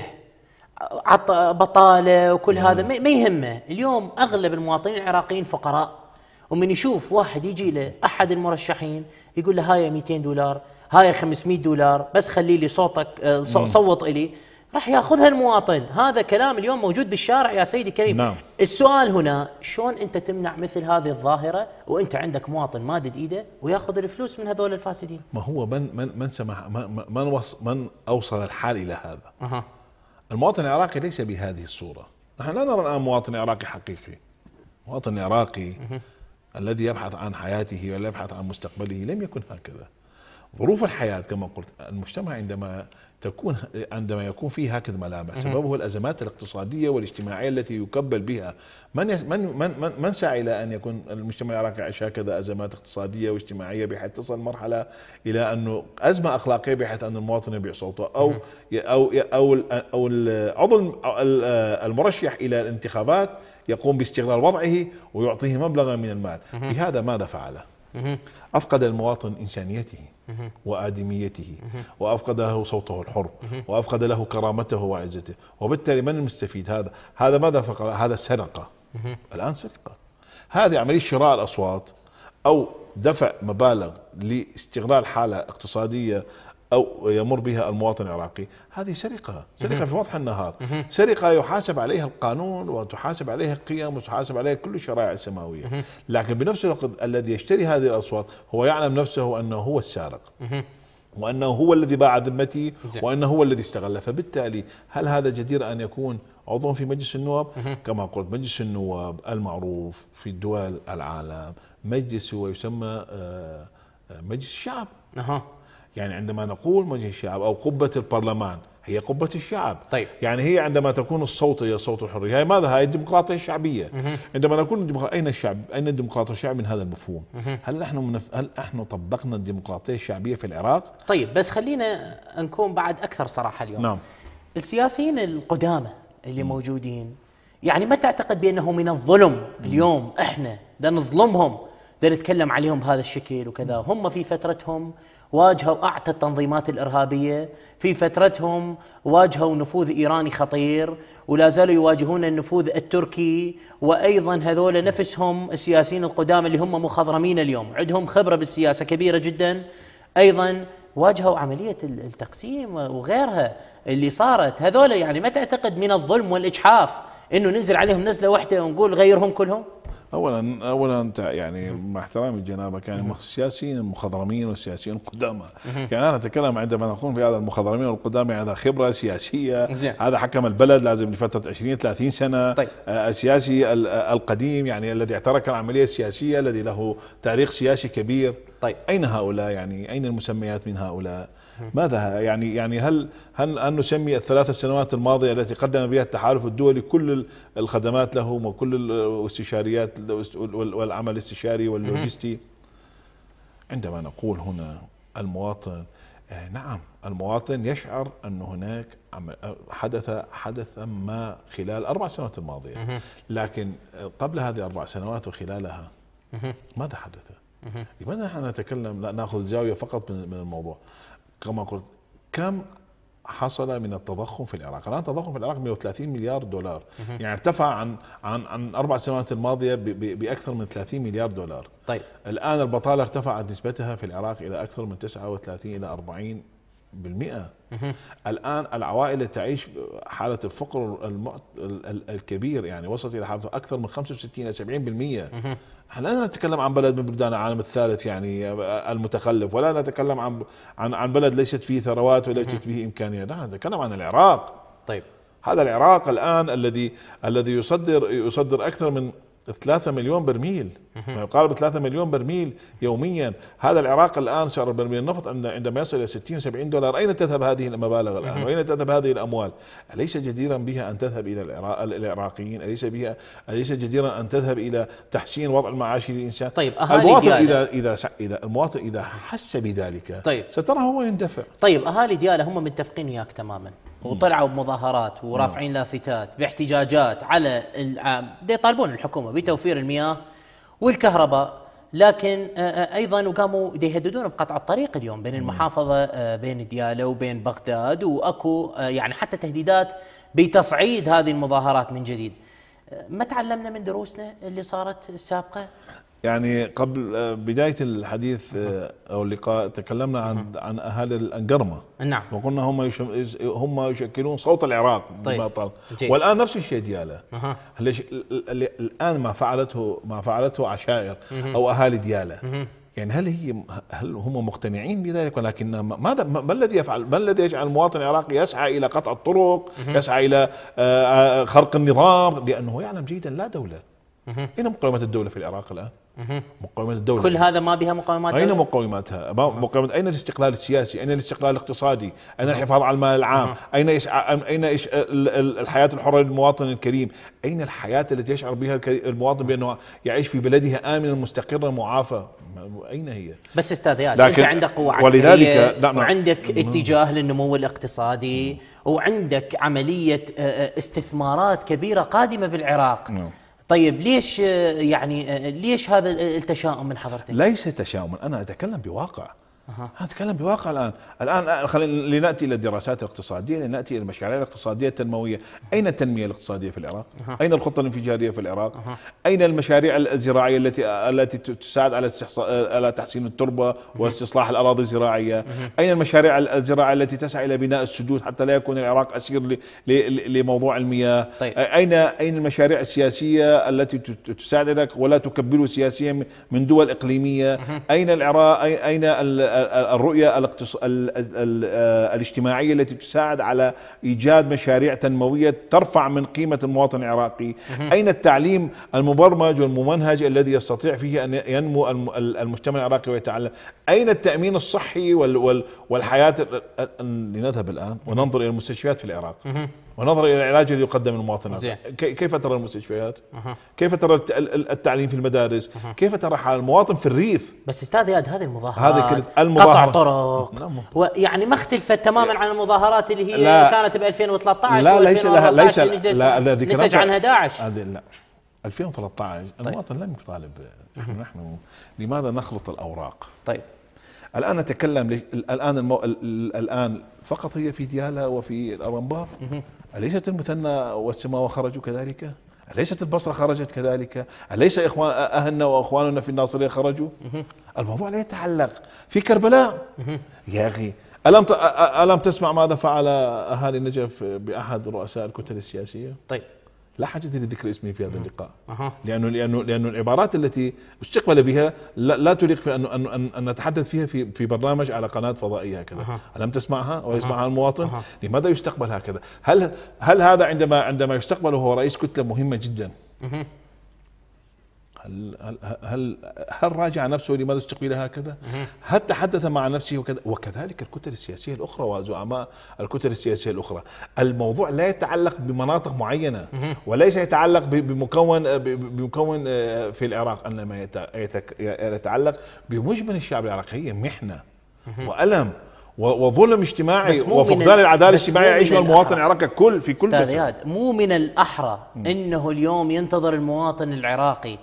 بطاله وكل هذا ما يهمه اليوم اغلب المواطنين العراقيين فقراء ومن يشوف واحد يجي له احد المرشحين يقول له هاي 200 دولار هاي 500 دولار بس خلي لي صوتك آه، صوت الي راح ياخذها المواطن هذا كلام اليوم موجود بالشارع يا سيدي كريم نعم. السؤال هنا شلون انت تمنع مثل هذه الظاهره وانت عندك مواطن مادد ايده وياخذ الفلوس من هذول الفاسدين ما هو من من من سمح من من, من اوصل الحال الى هذا أه. المواطن العراقي ليس بهذه الصوره نحن لا نرى الان مواطن عراقي حقيقي مواطن عراقي أه. الذي يبحث عن حياته ولا يبحث عن مستقبله لم يكن هكذا ظروف الحياة كما قلت المجتمع عندما تكون عندما يكون فيه هكذا ملامح سببه الأزمات الاقتصادية والاجتماعية التي يكبل بها من يس من من من, من سعى إلى أن يكون المجتمع العراقي يعيش هكذا أزمات اقتصادية واجتماعية بحيث تصل مرحلة إلى أنه أزمة أخلاقية بحيث أن المواطن يبيع صوته أو أو أو أو العضو المرشح إلى الانتخابات يقوم باستغلال وضعه ويعطيه مبلغا من المال بهذا ماذا فعل أفقد المواطن إنسانيته وآدميته وأفقد له صوته الحر وأفقد له كرامته وعزته وبالتالي من المستفيد هذا هذا ماذا فقد هذا سرقة الآن سرقة هذه عملية شراء الأصوات أو دفع مبالغ لاستغلال حالة اقتصادية او يمر بها المواطن العراقي هذه سرقه سرقه في وضح النهار سرقه يحاسب عليها القانون وتحاسب عليها القيم وتحاسب عليها كل الشرائع السماويه لكن بنفس الوقت الذي يشتري هذه الاصوات هو يعلم نفسه انه هو السارق وانه هو الذي باع ذمتي وانه هو الذي استغل فبالتالي هل هذا جدير ان يكون عضوا في مجلس النواب كما قلت مجلس النواب المعروف في دول العالم مجلس هو يسمى آه، آه، مجلس الشعب يعني عندما نقول مجلس الشعب أو قبة البرلمان هي قبة الشعب طيب. يعني هي عندما تكون الصوت هي صوت الحرية هي ماذا هي الديمقراطية الشعبية مه. عندما نكون أين الشعب أين الديمقراطية الشعبية من هذا المفهوم مه. هل نحن منف... هل نحن طبقنا الديمقراطية الشعبية في العراق طيب بس خلينا نكون بعد أكثر صراحة اليوم نعم السياسيين القدامى اللي مه. موجودين يعني ما تعتقد بأنه من الظلم اليوم إحنا ده نظلمهم ده نتكلم عليهم بهذا الشكل وكذا هم في فترتهم واجهوا أعتى التنظيمات الإرهابية في فترتهم واجهوا نفوذ إيراني خطير ولا زالوا يواجهون النفوذ التركي وأيضا هذول نفسهم السياسيين القدامى اللي هم مخضرمين اليوم عندهم خبرة بالسياسة كبيرة جدا أيضا واجهوا عملية التقسيم وغيرها اللي صارت هذول يعني ما تعتقد من الظلم والإجحاف أنه ننزل عليهم نزلة واحدة ونقول غيرهم كلهم اولا اولا يعني مع احترامي لجنابك يعني السياسيين المخضرمين والسياسيين القدامى يعني انا اتكلم عندما نكون في هذا المخضرمين والقدامى هذا خبره سياسيه زين. هذا حكم البلد لازم لفتره 20 30 سنه طيب. آه، السياسي القديم يعني الذي اعترك العمليه السياسيه الذي له تاريخ سياسي كبير طيب. اين هؤلاء يعني اين المسميات من هؤلاء ماذا يعني يعني هل هل أن نسمي الثلاث سنوات الماضية التي قدم بها التحالف الدولي كل الخدمات لهم وكل الاستشاريات والعمل الاستشاري واللوجستي عندما نقول هنا المواطن آه، نعم المواطن يشعر أن هناك آه، حدث حدثا ما خلال أربع سنوات الماضية لكن آه، قبل هذه الاربع سنوات وخلالها ماذا حدث؟ لماذا نحن نتكلم ناخذ زاويه فقط من الموضوع؟ كما قلت كم حصل من التضخم في العراق الان التضخم في العراق 130 مليار دولار يعني ارتفع عن عن عن اربع سنوات الماضيه باكثر من 30 مليار دولار طيب الان البطاله ارتفعت نسبتها في العراق الى اكثر من 39 الى 40 بالمئة الآن العوائل تعيش حالة الفقر المعت... الكبير يعني وصلت إلى حالة أكثر من 65 إلى 70 احنا لا نتكلم عن بلد من بلدان العالم الثالث يعني المتخلف ولا نتكلم عن عن عن بلد ليست فيه ثروات وليست فيه امكانيات، نحن نتكلم عن العراق. طيب هذا العراق الان الذي الذي يصدر يصدر اكثر من 3 مليون برميل ما يقارب 3 مليون برميل يوميا هذا العراق الان سعر برميل النفط عندما يصل الى 60 70 دولار اين تذهب هذه المبالغ الان واين تذهب هذه الاموال اليس جديرا بها ان تذهب الى العراق العراقيين اليس بها اليس جديرا ان تذهب الى تحسين وضع المعاشي للانسان طيب أهالي المواطن إذا, اذا اذا اذا المواطن اذا حس بذلك طيب سترى هو يندفع طيب اهالي دياله هم متفقين وياك تماما وطلعوا بمظاهرات ورافعين نعم. لافتات باحتجاجات على آه، يطالبون الحكومه بتوفير المياه والكهرباء لكن آه، آه، ايضا وقاموا يهددون بقطع الطريق اليوم بين نعم. المحافظه بين دياله وبين بغداد واكو يعني حتى تهديدات بتصعيد هذه المظاهرات من جديد ما تعلمنا من دروسنا اللي صارت السابقه يعني قبل آه، بداية الحديث آه، أو اللقاء تكلمنا عن عن أهالي الأنقرمة نعم وقلنا هم هم يشكلون صوت العراق طيب. والآن نفس الشيء ليش الآن ما فعلته ما فعلته عشائر أو أهالي دياله يعني هل هي هل هم مقتنعين بذلك ولكن ماذا ما الذي يفعل ما الذي يجعل المواطن العراقي يسعى الى قطع الطرق يسعى الى آه، خرق النظام لانه يعلم جيدا لا دوله اين مقاومه الدوله في العراق الان مقومات الدولة كل هذا ما بها مقومات أين دولة؟ مقوماتها؟ مقومات أين الاستقلال السياسي؟ أين الاستقلال الاقتصادي؟ أين الحفاظ على المال العام؟ أين يشع... أين يش... الحياة الحرة للمواطن الكريم؟ أين الحياة التي يشعر بها المواطن بأنه يعيش في بلده آمنا مستقرا معافى؟ أين هي؟ بس أستاذ ياد أنت عندك قوة عسكرية ولذلك لا نعم، نعم. وعندك اتجاه للنمو الاقتصادي وعندك عملية آه، آه، استثمارات كبيرة قادمة بالعراق نعم. طيب ليش آه، يعني آه، ليش هذا التشاؤم من حضرتك؟ ليس تشاؤما انا اتكلم بواقع هذا كلام بواقع الان، الان آه، خلينا لناتي الى الدراسات الاقتصاديه، لناتي الى المشاريع الاقتصاديه التنمويه، اين التنميه الاقتصاديه في العراق؟ أه. اين الخطه الانفجاريه في العراق؟ أه. اين المشاريع الزراعيه التي آه، التي تساعد على آه، على تحسين التربه واستصلاح الاراضي الزراعيه؟ اين المشاريع الزراعيه التي تسعى الى بناء السدود حتى لا يكون العراق اسير لموضوع المياه؟ طيب. اين اين المشاريع السياسيه التي تساعدك ولا تكبله سياسيا من دول اقليميه؟ اين العراق اين الرؤية الاقتص... ال... ال... آه، الاجتماعية التي تساعد على إيجاد مشاريع تنموية ترفع من قيمة المواطن العراقي أين التعليم المبرمج والممنهج الذي يستطيع فيه أن ينمو المجتمع العراقي ويتعلم أين التأمين الصحي وال... وال... والحياة لنذهب الآن وننظر إلى المستشفيات في العراق ونظر الى العلاج الذي يقدم للمواطنات كيف ترى المستشفيات أه. كيف ترى التعليم في المدارس أه. كيف ترى حال المواطن في الريف بس استاذ ياد هذه المظاهرات هذه قطع طرق يعني ما اختلفت تماما عن المظاهرات اللي هي لا كانت ب 2013 لا ليس لها ليس لا الذي نتج عنها داعش لا 2013 طيب. المواطن لم يطالب نحن لماذا نخلط الاوراق؟ طيب الان نتكلم الان المو... الان فقط هي في ديالا وفي الارنبار اليست المثنى والسماوه خرجوا كذلك؟ أليست البصرة خرجت كذلك أليس إخوان أهلنا وأخواننا في الناصرية خرجوا الموضوع لا يتعلق في كربلاء يا أخي ألم ألم تسمع ماذا فعل أهالي النجف بأحد رؤساء الكتل السياسية؟ طيب لا حاجة لذكر اسمه في هذا اللقاء لأنه لأنه لأنه العبارات التي استقبل بها لا, لا تليق في أن أن أن نتحدث فيها في في برنامج على قناة فضائية هكذا ألم تسمعها أو يسمعها المواطن لماذا يستقبل هكذا هل هل هذا عندما عندما يستقبل هو رئيس كتلة مهمة جدا هل هل هل راجع نفسه لماذا استقبل هكذا؟ هل تحدث مع نفسه وكذا؟ وكذلك الكتل السياسيه الاخرى وزعماء الكتل السياسيه الاخرى، الموضوع لا يتعلق بمناطق معينه وليس يتعلق بمكون بمكون آه، في العراق انما يتعلق بمجمل الشعب العراقي هي محنه والم وظلم اجتماعي وفقدان العداله الاجتماعيه يعيشها المواطن العراقي كل في كل استاذ مو من الاحرى انه اليوم ينتظر المواطن العراقي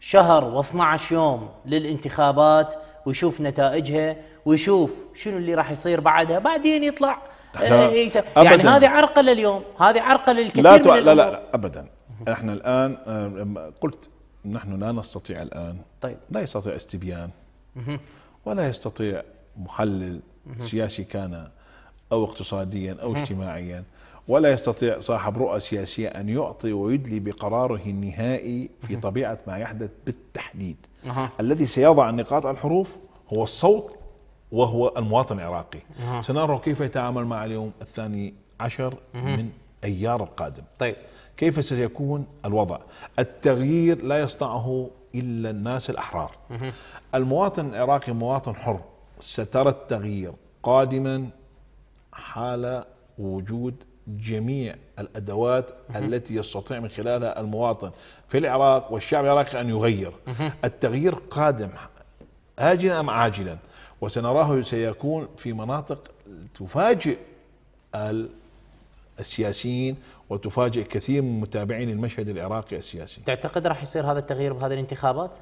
شهر و12 يوم للانتخابات ويشوف نتائجها ويشوف شنو اللي راح يصير بعدها بعدين يطلع آه، إيه، يعني هذه عرقله اليوم هذه عرقله الكثير لا, من لا لا لا ابدا احنا الان آه، قلت نحن لا نستطيع الان طيب لا يستطيع استبيان ولا يستطيع محلل سياسي كان او اقتصاديا او اجتماعيا ولا يستطيع صاحب رؤى سياسية أن يعطي ويدلي بقراره النهائي في طبيعة ما يحدث بالتحديد أه. الذي سيضع النقاط على الحروف هو الصوت وهو المواطن العراقي أه. سنرى كيف يتعامل مع اليوم الثاني عشر من أيار القادم طيب كيف سيكون الوضع التغيير لا يصنعه إلا الناس الأحرار المواطن العراقي مواطن حر سترى التغيير قادما حال وجود جميع الادوات التي يستطيع من خلالها المواطن في العراق والشعب العراقي ان يغير التغيير قادم آجلا ام عاجلا وسنراه سيكون في مناطق تفاجئ السياسيين وتفاجئ كثير من متابعين المشهد العراقي السياسي تعتقد راح يصير هذا التغيير بهذه الانتخابات؟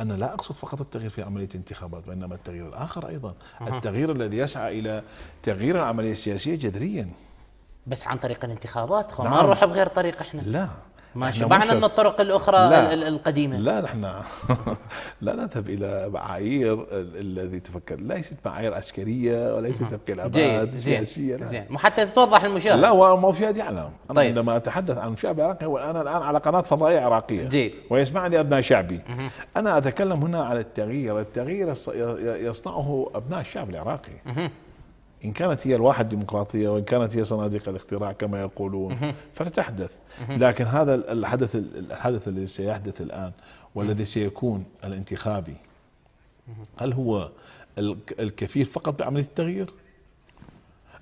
أنا لا أقصد فقط التغيير في عملية الانتخابات وإنما التغيير الآخر أيضا التغيير الذي يسعى إلى تغيير العملية السياسية جذريا بس عن طريق الانتخابات ما نعم. نروح بغير طريق احنا لا ما شبعنا من الطرق الاخرى لا القديمه لا نحن لا نذهب الى معايير الذي تفكر ليست معايير عسكريه وليست انقلابات نعم. جيد زين, زين. وحتى تتوضح المشاهد لا وموفياد يعلم انا طيب. عندما اتحدث عن شعب عراقي وانا الان على قناه فضائيه عراقيه جيد ويسمعني ابناء شعبي مه. انا اتكلم هنا عن التغيير التغيير يصنعه ابناء الشعب العراقي مه. إن كانت هي الواحد ديمقراطية وإن كانت هي صناديق الاختراع كما يقولون فلتحدث لكن هذا الحدث الحدث الذي سيحدث الآن والذي سيكون الانتخابي هل هو الكفيل فقط بعملية التغيير؟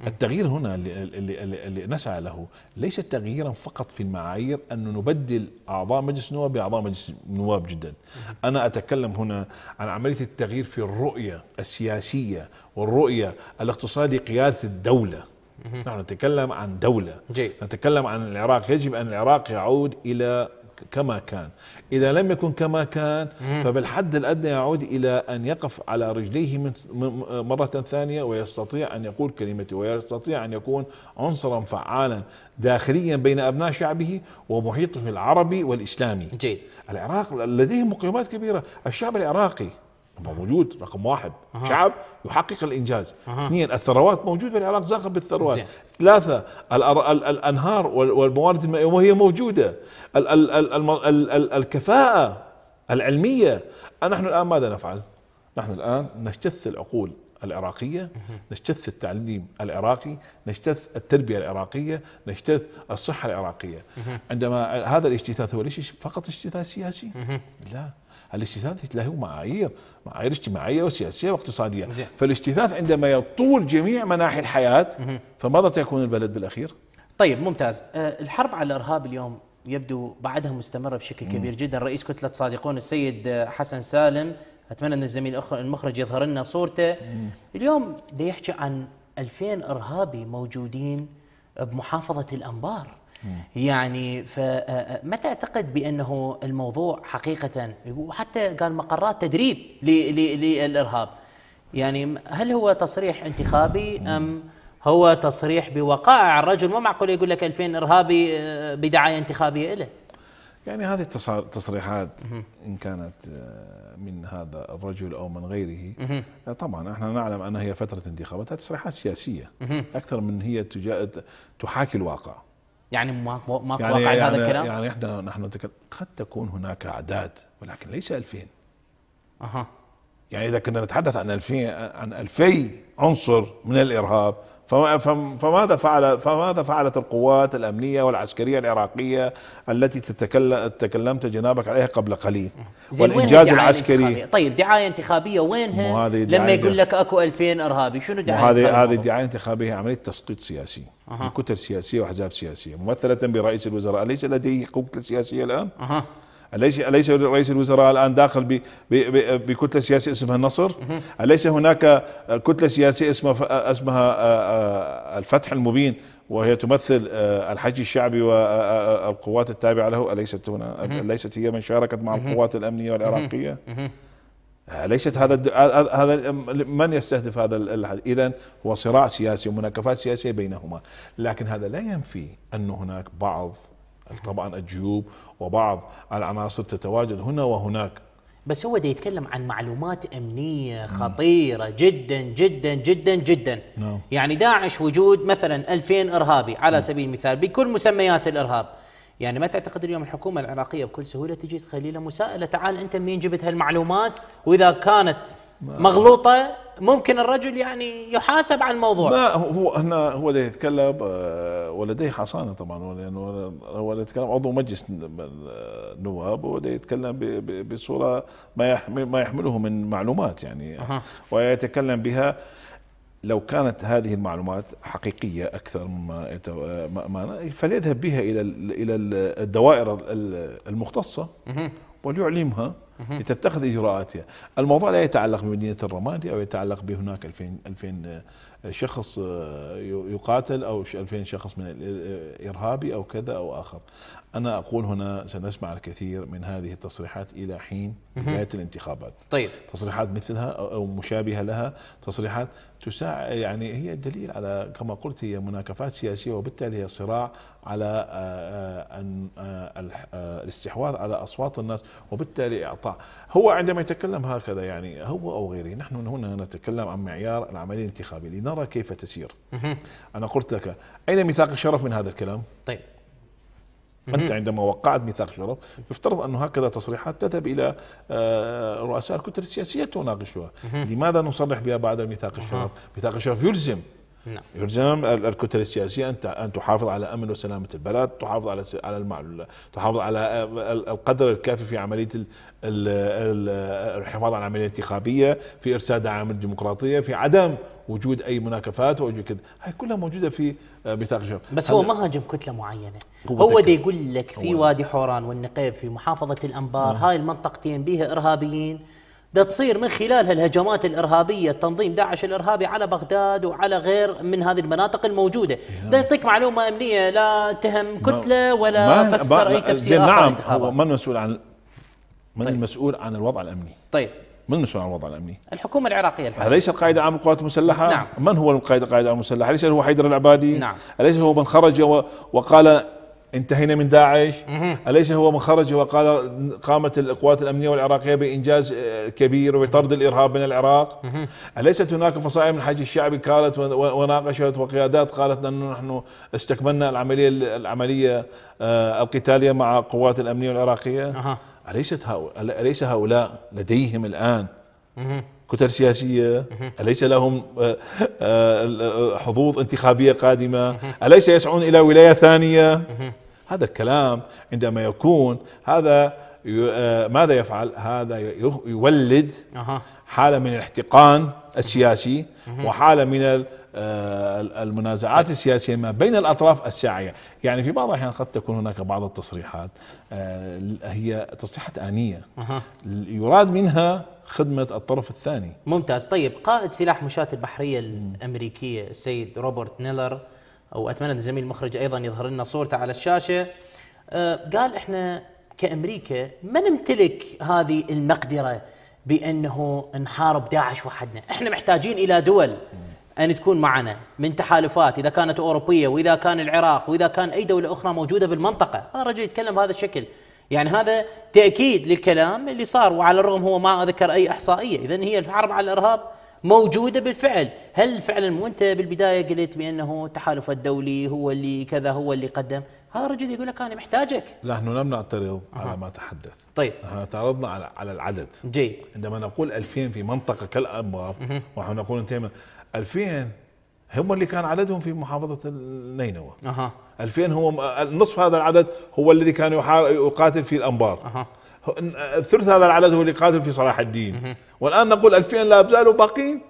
التغيير هنا اللي, اللي, اللي نسعى له ليس تغييرا فقط في المعايير أن نبدل أعضاء مجلس النواب بأعضاء مجلس النواب جدا أنا أتكلم هنا عن عملية التغيير في الرؤية السياسية والرؤية الاقتصادية قيادة الدولة نحن نتكلم عن دولة جي. نتكلم عن العراق يجب أن العراق يعود إلى كما كان إذا لم يكن كما كان فبالحد الأدنى يعود إلى أن يقف على رجليه من مرة ثانية ويستطيع أن يقول كلمته ويستطيع أن يكون عنصرا فعالا داخليا بين أبناء شعبه ومحيطه العربي والإسلامي جيد العراق لديه مقيمات كبيرة الشعب العراقي هو موجود رقم واحد أه. شعب يحقق الانجاز أه. اثنين الثروات موجوده يعني العراق زاخر بالثروات زي. ثلاثه الأر... الانهار والموارد المائيه وهي موجوده ال... ال... ال... ال... ال... الكفاءه العلميه نحن الان ماذا نفعل؟ نحن الان نجتث العقول العراقية نجتث التعليم العراقي نجتث التربية العراقية نجتث الصحة العراقية عندما هذا الاجتثاث هو ليش فقط اجتثاث سياسي لا الاجتثاث له معايير معايير اجتماعيه وسياسيه واقتصاديه زي. فالاجتثاث عندما يطول جميع مناحي الحياه فماذا تكون البلد بالاخير طيب ممتاز آه، الحرب على الارهاب اليوم يبدو بعدها مستمره بشكل كبير جدا رئيس كتله صادقون السيد آه، حسن سالم اتمنى ان الزميل المخرج يظهر لنا صورته اليوم بيحكي عن 2000 ارهابي موجودين بمحافظه الانبار يعني فما تعتقد بانه الموضوع حقيقه وحتى قال مقرات تدريب للارهاب يعني هل هو تصريح انتخابي ام هو تصريح بوقائع الرجل مو معقول يقول لك 2000 ارهابي بدعايه انتخابيه له يعني هذه التصريحات ان كانت من هذا الرجل او من غيره طبعا احنا نعلم ان هي فتره انتخابات تصريحات سياسيه اكثر من هي تحاكي الواقع يعني ما ما يعني يعني هذا الكلام يعني احنا نحن نتكلم قد تكون هناك اعداد ولكن ليس 2000 اها يعني اذا كنا نتحدث عن 2000 عن 2000 عنصر من الارهاب فماذا فعل فماذا فعلت القوات الامنيه والعسكريه العراقيه التي تتكلم تكلمت جنابك عليها قبل قليل والانجاز العسكري طيب دعايه انتخابيه وينها لما يقول لك اكو 2000 ارهابي شنو دعايه هذه هذه الدعايه الانتخابيه عمليه تسقيط سياسي أه. كتل سياسيه واحزاب سياسيه ممثله برئيس الوزراء ليس لديه قوه سياسيه الان أه. أليس أليس رئيس الوزراء الآن داخل بكتلة سياسية اسمها النصر؟ أليس هناك كتلة سياسية اسمها اسمها آه، آه، الفتح المبين وهي تمثل آه، الحج الشعبي والقوات التابعة له أليست هنا أليست هي من شاركت مع القوات الأمنية والعراقية؟ أليست هذا هذا من يستهدف هذا اذا هو صراع سياسي ومناكفات سياسيه بينهما لكن هذا لا ينفي ان هناك بعض طبعا الجيوب وبعض العناصر تتواجد هنا وهناك بس هو ده يتكلم عن معلومات امنيه خطيره جدا جدا جدا جدا نعم. يعني داعش وجود مثلا 2000 ارهابي على نعم. سبيل المثال بكل مسميات الارهاب يعني ما تعتقد اليوم الحكومه العراقيه بكل سهوله تجي تخلي له مسائله تعال انت منين جبت هالمعلومات واذا كانت مغلوطه ممكن الرجل يعني يحاسب على الموضوع لا هو هنا هو ده يتكلم آه، ولديه حصانه طبعا لانه هو يتكلم عضو مجلس النواب هو يتكلم بصوره ما ما يحمله من معلومات يعني أه. ويتكلم بها لو كانت هذه المعلومات حقيقيه اكثر مما فليذهب بها الى الى الدوائر المختصه وليعلمها لتتخذ اجراءاتها. الموضوع لا يتعلق بمدينه الرمادي او يتعلق بهناك 2000 2000 آه، شخص آه، يقاتل او 2000 شخص من آه، ارهابي او كذا او اخر. انا اقول هنا سنسمع الكثير من هذه التصريحات الى حين بدايه الانتخابات. طيب تصريحات مثلها او مشابهه لها، تصريحات تساعد يعني هي دليل على كما قلت هي مناكفات سياسيه وبالتالي هي صراع على آه، آه، آه، الاستحواذ على اصوات الناس وبالتالي اعطاء هو عندما يتكلم هكذا يعني هو او غيره نحن هنا نتكلم عن معيار العمليه الانتخابيه لنرى كيف تسير انا قلت لك اين ميثاق الشرف من هذا الكلام طيب انت عندما وقعت ميثاق شرف يفترض انه هكذا تصريحات تذهب الى رؤساء الكتل السياسيه تناقشها لماذا نصرح بها بعد ميثاق الشرف ميثاق الشرف يلزم نعم. يلزم الكتل السياسيه ان تحافظ على امن وسلامه البلد، تحافظ على على المعلومة. تحافظ على القدر الكافي في عمليه الحفاظ على العمليه الانتخابيه، في ارساد دعم الديمقراطيه، في عدم وجود اي مناكفات وجود كذا، هاي كلها موجوده في ميثاق آه، الشرف بس هو ما هاجم كتله معينه، هو دي يقول لك في وادي حوران والنقيب في محافظه الانبار، آه. هاي المنطقتين بيها ارهابيين ده تصير من خلال الهجمات الارهابيه تنظيم داعش الارهابي على بغداد وعلى غير من هذه المناطق الموجوده يعني ده يعطيك معلومه امنيه لا تهم كتله ولا فسر اي تفسير نعم هو من المسؤول عن من طيب. المسؤول عن الوضع الامني طيب من المسؤول عن الوضع الامني؟ الحكومه العراقيه الحالية اليس القائد العام للقوات المسلحه؟ نعم من هو القائد القائد العام المسلحه؟ اليس هو حيدر العبادي؟ نعم اليس هو من خرج وقال انتهينا من داعش أليس هو مخرج وقال قامت القوات الأمنية والعراقية بإنجاز آه، كبير وطرد الإرهاب من العراق أليست هناك فصائل من الحج الشعبي قالت وناقشت وقيادات قالت أنه نحن استكملنا العملية العملية آه، القتالية مع القوات الأمنية والعراقية أليست هؤلاء أليس هؤلاء لديهم الآن كتل سياسية أليس لهم آه، حظوظ انتخابية قادمة أليس يسعون إلى ولاية ثانية هذا الكلام عندما يكون هذا آه، ماذا يفعل هذا يولد حالة من الاحتقان السياسي وحالة من آه، المنازعات السياسية ما بين الأطراف الساعية يعني في بعض الأحيان قد تكون هناك بعض التصريحات آه، هي تصريحات آنية يراد منها خدمة الطرف الثاني ممتاز طيب قائد سلاح مشاة البحرية الأمريكية السيد روبرت نيلر او اتمنى الزميل المخرج ايضا يظهر لنا صورته على الشاشه أه، قال احنا كامريكا ما نمتلك هذه المقدره بانه نحارب داعش وحدنا، احنا محتاجين الى دول ان تكون معنا من تحالفات اذا كانت اوروبيه واذا كان العراق واذا كان اي دوله اخرى موجوده بالمنطقه، هذا الرجل يتكلم بهذا الشكل، يعني هذا تاكيد للكلام اللي صار وعلى الرغم هو ما ذكر اي احصائيه، اذا هي الحرب على الارهاب موجوده بالفعل هل فعلا وانت بالبدايه قلت بانه التحالف الدولي هو اللي كذا هو اللي قدم هذا الرجل يقول لك انا محتاجك نحن لم نعترض أه. على ما تحدث طيب نحن اعترضنا على على العدد جيد عندما نقول 2000 في منطقه كالانبار ونحن نقول انتهينا 2000 هم اللي كان عددهم في محافظه نينوى اها 2000 هو نصف هذا العدد هو الذي كان يقاتل في الانبار أها ثلث هذا العدد هو اللي قاتل في صلاح الدين والان نقول 2000 لا زالوا باقين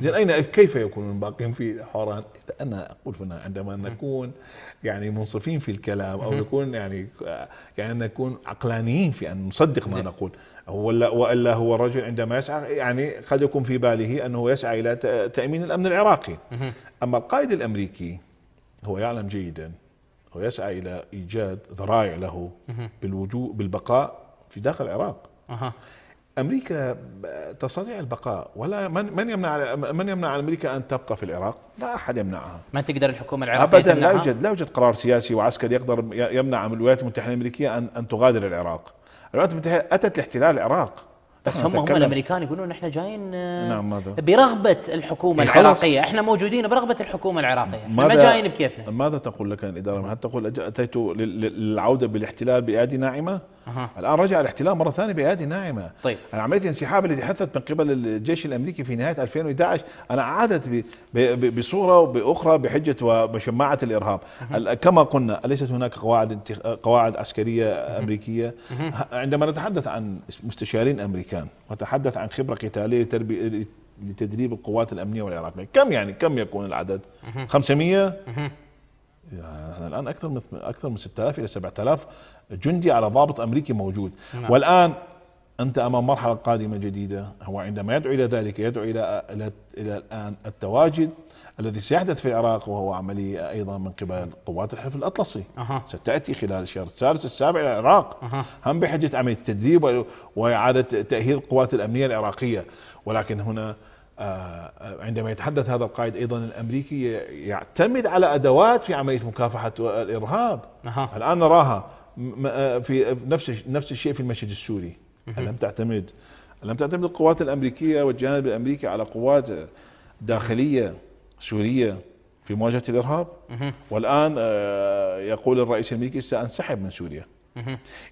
زين اين كيف يكونون باقين في حوران؟ انا اقول هنا عندما نكون يعني منصفين في الكلام او نكون يعني يعني نكون عقلانيين في ان نصدق ما نقول ولا والا هو الرجل عندما يسعى يعني قد يكون في باله انه يسعى الى تامين الامن العراقي اما القائد الامريكي هو يعلم جيدا هو يسعى الى ايجاد ذرائع له بالوجود بالبقاء في داخل العراق أه. امريكا تستطيع البقاء ولا من من يمنع من يمنع امريكا ان تبقى في العراق؟ لا احد يمنعها. ما تقدر الحكومه العراقيه ابدا لا يوجد لا يوجد قرار سياسي وعسكري يقدر يمنع الولايات المتحده الامريكيه ان ان تغادر العراق. الولايات المتحده اتت لاحتلال العراق. بس هم هم الامريكان يقولون نحن جايين آه، نعم ماذا؟ برغبه الحكومه العراقيه، احنا موجودين برغبه الحكومه العراقيه، ما جايين بكيفنا. ماذا تقول لك الاداره؟ هل تقول اتيت للعوده بالاحتلال بايادي ناعمه؟ أه. الان رجع الاحتلال مره ثانيه بايادي ناعمه طيب عمليه الانسحاب التي حدثت من قبل الجيش الامريكي في نهايه 2011 انا عادت بصوره باخرى بحجه وبشماعه الارهاب أه. كما قلنا اليست هناك قواعد قواعد عسكريه أه. امريكيه عندما نتحدث عن مستشارين امريكان ونتحدث عن خبره قتاليه تربي... لتدريب القوات الامنيه والعراقيه كم يعني كم يكون العدد 500 يعني احنا الان اكثر من اكثر من 6000 الى 7000 جندي على ضابط امريكي موجود نعم. والان انت امام مرحله قادمه جديده هو عندما يدعو الى ذلك يدعو الى الى, إلى الان التواجد الذي سيحدث في العراق وهو عمليه ايضا من قبل قوات الحلف الاطلسي أه. ستاتي خلال الشهر السادس والسابع الى العراق أه. هم بحجه عمليه التدريب واعاده تاهيل القوات الامنيه العراقيه ولكن هنا آه، عندما يتحدث هذا القائد ايضا الامريكي يعتمد على ادوات في عمليه مكافحه الارهاب أه. الان نراها آه، في نفس نفس الشيء في المسجد السوري لم تعتمد لم تعتمد القوات الامريكيه والجانب الامريكي على قوات داخليه سوريه في مواجهه الارهاب والان آه، يقول الرئيس الامريكي سانسحب من سوريا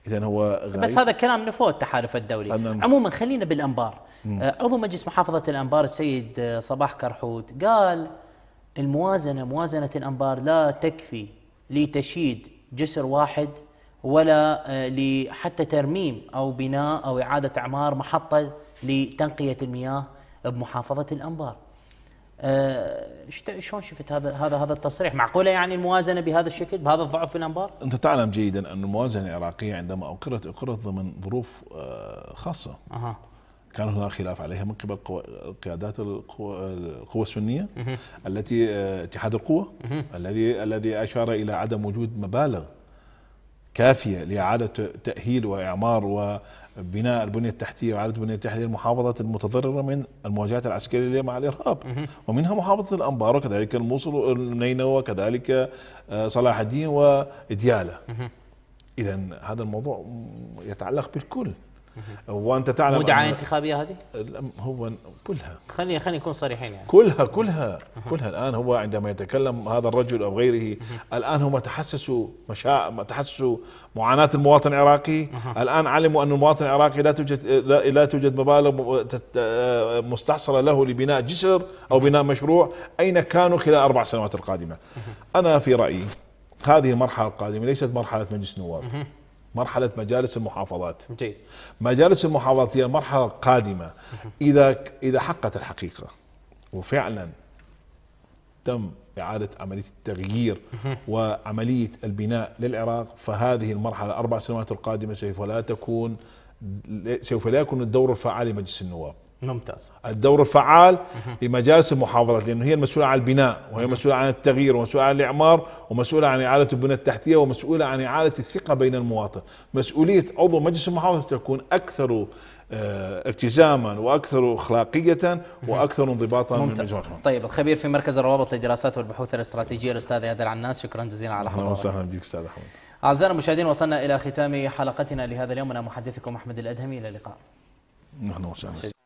اذا هو بس هذا كلام نفوت التحالف الدولي عموما خلينا بالانبار آه، عضو مجلس محافظة الأنبار السيد آه، صباح كرحوت قال الموازنة موازنة الأنبار لا تكفي لتشييد جسر واحد ولا آه، حتى ترميم أو بناء أو إعادة أعمار محطة لتنقية المياه بمحافظة الأنبار شلون شفت هذا هذا هذا التصريح معقوله يعني الموازنه بهذا الشكل بهذا الضعف في الانبار؟ انت تعلم جيدا ان الموازنه العراقيه عندما اقرت اقرت ضمن ظروف خاصه. أه. كان هناك خلاف عليها من قبل قيادات القوى السنيه التي آه، اتحاد القوى الذي الذي اشار الى عدم وجود مبالغ كافيه لاعاده تاهيل واعمار وبناء البنيه التحتيه واعاده البنيه التحتيه للمحافظات المتضرره من المواجهات العسكريه مع الارهاب ومنها محافظه الانبار وكذلك الموصل والنينوى وكذلك آه، صلاح الدين ودياله اذا هذا الموضوع يتعلق بالكل وانت تعلم دعايه انتخابيه هذه؟ هو كلها خلينا خلينا نكون صريحين يعني كلها كلها كلها الان هو عندما يتكلم هذا الرجل او غيره الان هم تحسسوا مشا... تحسسوا معاناه المواطن العراقي الان علموا ان المواطن العراقي لا توجد لا توجد مبالغ مستحصله له لبناء جسر او بناء مشروع اين كانوا خلال اربع سنوات القادمه انا في رايي هذه المرحله القادمه ليست مرحله مجلس نواب مرحلة مجالس المحافظات جيد. مجالس المحافظات هي المرحلة القادمة إذا إذا حقت الحقيقة وفعلا تم إعادة عملية التغيير وعملية البناء للعراق فهذه المرحلة الأربع سنوات القادمة سوف لا تكون سوف لا يكون الدور الفعال لمجلس النواب ممتاز الدور الفعال لمجالس المحافظات لانه هي المسؤوله عن البناء وهي مسؤوله عن التغيير ومسؤوله عن الاعمار ومسؤوله عن اعاده البنى التحتيه ومسؤوله عن اعاده الثقه بين المواطن، مسؤوليه عضو مجلس المحافظه تكون اكثر آه، التزاما واكثر اخلاقيه واكثر انضباطا ممتاز. من مجموعهم. طيب الخبير في مركز الروابط للدراسات والبحوث الاستراتيجيه الاستاذ هادر عناس شكرا جزيلا على حضورك. اهلا وسهلا بك استاذ احمد. اعزائنا المشاهدين وصلنا الى ختام حلقتنا لهذا اليوم انا محدثكم احمد الادهمي الى اللقاء. اهلا وسهلا.